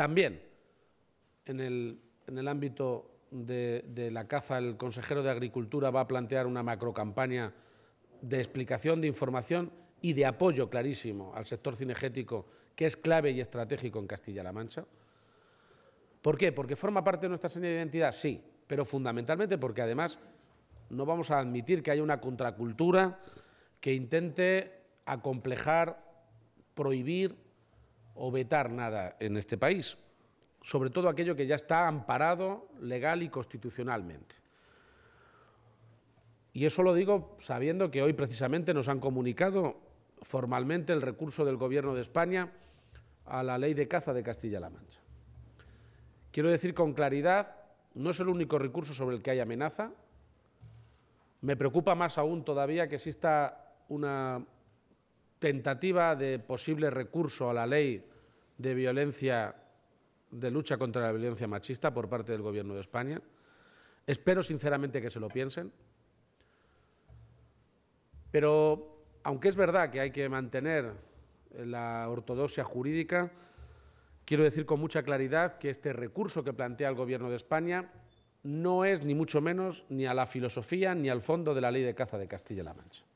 También en el, ámbito de, de, la caza, el consejero de Agricultura va a plantear una macrocampaña de explicación, de información y de apoyo clarísimo al sector cinegético, que es clave y estratégico en Castilla-La Mancha. ¿Por qué? Porque forma parte de nuestra señal de identidad, sí, pero fundamentalmente porque además no vamos a admitir que haya una contracultura que intente acomplejar, prohibir o vetar nada en este país, sobre todo aquello que ya está amparado legal y constitucionalmente. Y eso lo digo sabiendo que hoy precisamente nos han comunicado formalmente el recurso del Gobierno de España a la ley de caza de Castilla-La Mancha. Quiero decir con claridad, no es el único recurso sobre el que hay amenaza. Me preocupa más aún todavía que exista una tentativa de posible recurso a la ley de violencia, de lucha contra la violencia machista por parte del Gobierno de España. Espero sinceramente que se lo piensen. Pero, aunque es verdad que hay que mantener la ortodoxia jurídica, quiero decir con mucha claridad que este recurso que plantea el Gobierno de España no es ni mucho menos ni a la filosofía ni al fondo de la ley de caza de Castilla-La Mancha.